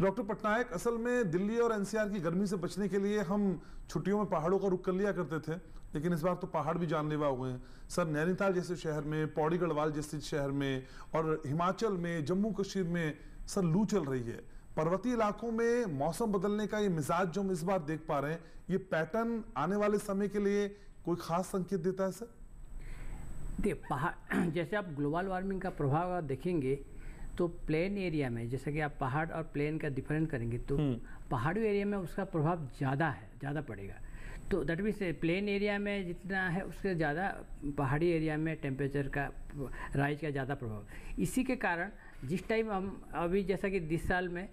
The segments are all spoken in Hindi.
डॉक्टर पटनायक असल में दिल्ली और एनसीआर की गर्मी से बचने के लिए हम छुट्टियों में पहाड़ों का रुख कर लिया करते थे लेकिन इस बार तो पहाड़ भी जानलेवा हुए हैं सर नैनीताल जैसे शहर में पौड़ी गढ़वाल जैसे शहर में और हिमाचल में जम्मू कश्मीर में सर लू चल रही है पर्वतीय इलाकों में मौसम बदलने का ये मिजाज जो हम इस बार देख पा रहे हैं ये पैटर्न आने वाले समय के लिए कोई खास संकेत देता है सर देखिए पहाड़ जैसे आप ग्लोबल वार्मिंग का प्रभाव देखेंगे तो प्लेन एरिया में जैसा कि आप पहाड़ और प्लेन का डिफरेंस करेंगे तो हम्म। पहाड़ी एरिया में उसका प्रभाव ज़्यादा है ज़्यादा पड़ेगा तो दैट मीन्स प्लेन एरिया में जितना है उससे ज़्यादा पहाड़ी एरिया में टेम्परेचर का राइज का ज़्यादा प्रभाव इसी के कारण जिस टाइम हम अभी जैसा कि दिस साल में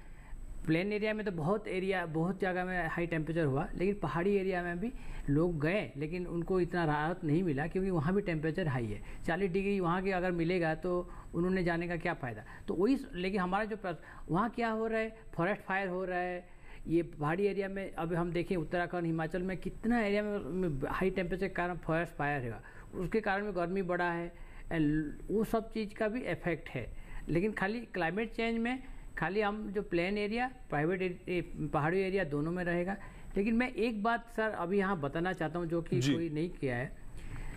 प्लेन एरिया में तो बहुत एरिया बहुत जगह में हाई टेम्परेचर हुआ लेकिन पहाड़ी एरिया में भी लोग गए लेकिन उनको इतना राहत नहीं मिला क्योंकि वहाँ भी टेम्परेचर हाई है चालीस डिग्री वहाँ के अगर मिलेगा तो उन्होंने जाने का क्या फ़ायदा तो वही लेकिन हमारा जो वहाँ क्या हो रहा है फॉरेस्ट फायर हो रहा है ये पहाड़ी एरिया में अब हम देखें उत्तराखंड हिमाचल में कितना एरिया में हाई टेम्परेचर के कारण फॉरेस्ट फायर है उसके कारण में गर्मी बढ़ा है एंड वो सब चीज़ का भी इफेक्ट है लेकिन खाली क्लाइमेट चेंज में खाली हम जो प्लेन एरिया प्राइवेट पहाड़ी एरिया दोनों में रहेगा लेकिन मैं एक बात सर अभी यहाँ बताना चाहता हूँ जो कि कोई नहीं किया है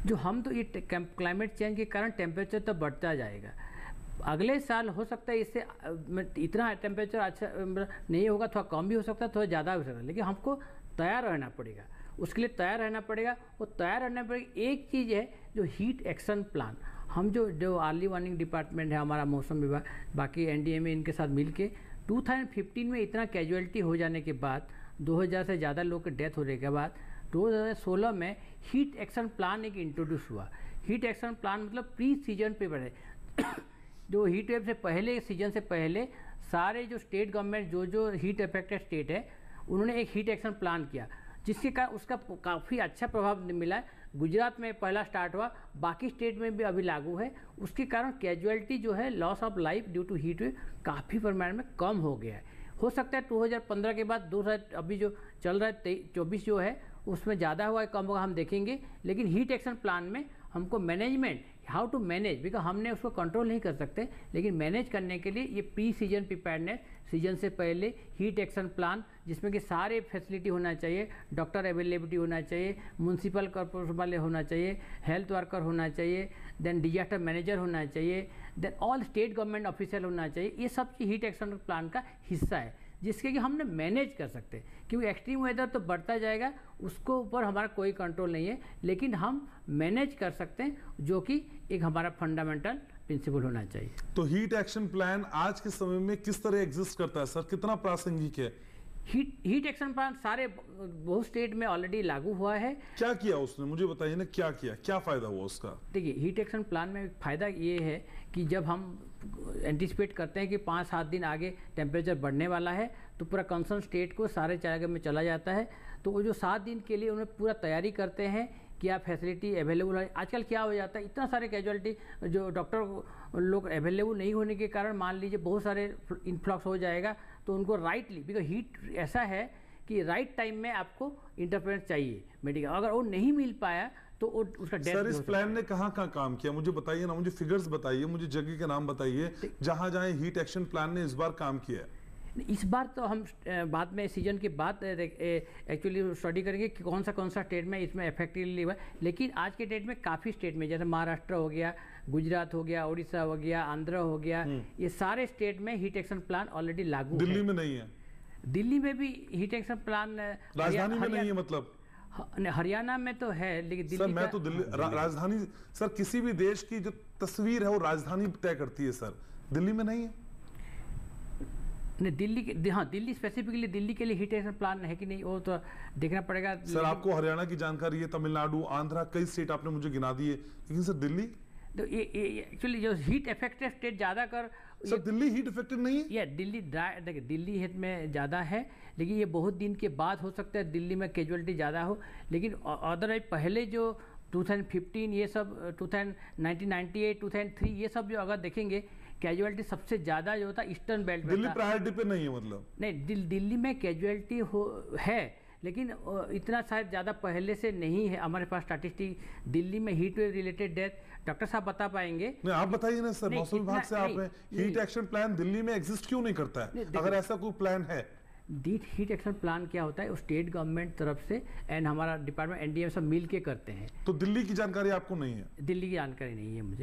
जो हम तो ये क्लाइमेट चेंज के कारण टेम्परेचर तो बढ़ता जाएगा अगले साल हो सकता है इससे इतना टेम्परेचर अच्छा मतलब नहीं होगा थोड़ा कम भी हो सकता है थोड़ा ज़्यादा भी हो सकता है लेकिन हमको तैयार रहना पड़ेगा उसके लिए तैयार रहना पड़ेगा और तैयार रहना पड़ेगा एक चीज़ है जो हीट एक्शन प्लान हम जो जो आर्ली वार्निंग डिपार्टमेंट है हमारा मौसम विभाग बाकी एनडीए में इनके साथ मिल के 2015 में इतना कैजुअलिटी हो जाने के बाद 2000 से ज़्यादा लोग की डेथ होने के बाद 2016 में हीट एक्शन प्लान एक इंट्रोड्यूस हुआ हीट एक्शन प्लान मतलब प्री सीजन पे बढ़े जो हीट वेव से पहले सीजन से पहले सारे जो स्टेट गवर्नमेंट जो जो हीट अफेक्टेड स्टेट है उन्होंने एक हीट एक्शन प्लान किया जिसके कारण उसका काफ़ी अच्छा प्रभाव मिला है गुजरात में पहला स्टार्ट हुआ बाकी स्टेट में भी अभी लागू है उसके कारण कैजुअलिटी जो है loss of life due to heat wave काफ़ी प्रमाण में कम हो गया है हो सकता है 2015 के बाद दो अभी जो चल रहा है चौबीस जो है उसमें ज़्यादा हुआ है कम होगा हम देखेंगे लेकिन हीट एक्शन प्लान में हमको management how to manage because हमने उसको कंट्रोल नहीं कर सकते लेकिन मैनेज करने के लिए ये प्री सीजन प्रिपेयरनेस सीजन से पहले हीट एक्शन प्लान जिसमें कि सारे फैसिलिटी होना चाहिए डॉक्टर अवेलेबिलिटी होना चाहिए म्यूनसिपल कॉर्पोरेशन वाले होना चाहिए हेल्थ वर्कर होना चाहिए देन डिजास्टर मैनेजर होना चाहिए then all state government officer होना चाहिए ये सब हीट एक्शन प्लान का हिस्सा है जिसके कि हमने मैनेज कर सकते हैं क्योंकि एक्सट्रीम वेदर तो बढ़ता जाएगा उसको ऊपर हमारा कोई कंट्रोल नहीं है लेकिन हम मैनेज कर सकते हैं जो कि एक हमारा फंडामेंटल प्रिंसिपल होना चाहिए तो हीट एक्शन प्लान आज के समय में किस तरह एग्जिस्ट करता है सर कितना प्रासंगिक है हीट हीट एक्शन प्लान सारे बहुत स्टेट में ऑलरेडी लागू हुआ है क्या किया उसने मुझे बताइए ना क्या किया क्या फ़ायदा हुआ उसका देखिए हीट एक्शन प्लान में फ़ायदा ये है कि जब हम एंटिसिपेट करते हैं कि पाँच सात दिन आगे टेम्परेचर बढ़ने वाला है तो पूरा कंसर्न स्टेट को सारे चार में चला जाता है तो वो जो सात दिन के लिए उन्हें पूरा तैयारी करते हैं क्या फैसिलिटी अवेलेबल है आजकल क्या हो जाता है इतना सारे कैजुअलिटी जो डॉक्टर लोग अवेलेबल नहीं होने के कारण मान लीजिए बहुत सारे इन्फ्लॉक्स हो जाएगा तो उनको राइटली बिकॉज हीट ऐसा है कि राइट टाइम में आपको इंटरफेरेंस चाहिए मेडिकल अगर वो नहीं मिल पाया तो उसका सर इस प्लान ने कहाँ कहाँ काम किया मुझे बताइए ना मुझे फिगर्स बताइए मुझे जगह के नाम बताइए जहां जहां हीट एक्शन प्लान ने इस बार काम किया है इस बार तो हम बाद में सीजन के बाद एक्चुअली स्टडी करेंगे कि कौन सा कौन सा स्टेट में इसमें इफेक्टिवली हुआ लेकिन आज के डेट में काफ़ी स्टेट में जैसे महाराष्ट्र हो गया गुजरात हो गया उड़ीसा हो गया आंध्र हो गया हम्म। ये सारे स्टेट में हीट एक्शन प्लान ऑलरेडी लागू दिल्ली में नहीं है दिल्ली में भी हीट एक्शन प्लान राजधानी में नहीं है मतलब हरियाणा में तो है लेकिन दिल्ली सर मैं तो दिल्ली हाँ, रा, राजधानी सर किसी भी देश की जो तस्वीर है वो राजधानी तय करती है सर दिल्ली में नहीं है नहीं दिल्ली के हाँ दिल्ली स्पेसिफिकली दिल्ली के लिए हीट एक्शन प्लान है कि नहीं वो तो देखना पड़ेगा सर आपको हरियाणा की जानकारी है तमिलनाडु आंध्रा कई स्टेट आपने मुझे गिना दिए लेकिन सर दिल्ली तो ये एक्चुअली जो हीट इफेक्टेड स्टेट ज़्यादा कर सर दिल्ली हीट इफेक्टेड नहीं है ये दिल्ली ड्राई देखिए दिल्ली हिट में ज़्यादा है लेकिन ये बहुत दिन के बाद हो सकता है दिल्ली में कैजुअलिटी ज़्यादा हो लेकिन अदरवाइज पहले जो 2015 ये सब 2000 1998 2003 ये सब जो अगर देखेंगे कैजुअलिटी सबसे ज़्यादा जो होता है ईस्टर्न बेल्ट दिल्ली प्रायोरिटी पे नहीं है मतलब नहीं दिल, दिल्ली में कैजुअलिटी हो है लेकिन uh, इतना शायद ज़्यादा पहले से नहीं है हमारे पास स्टैटिस्टिक दिल्ली में heat wave related death doctor साहब बता पाएंगे नहीं आप बताइए ना सर मौसम विभाग से आप हीट एक्शन प्लान दिल्ली में एग्जिस्ट क्यों नहीं करता है अगर ऐसा कोई प्लान है डीट हीट एक्शन प्लान क्या होता है स्टेट गवर्नमेंट तरफ से एंड हमारा डिपार्टमेंट एनडीएम सब मिल के करते हैं तो दिल्ली की जानकारी आपको नहीं है दिल्ली की जानकारी नहीं है मुझे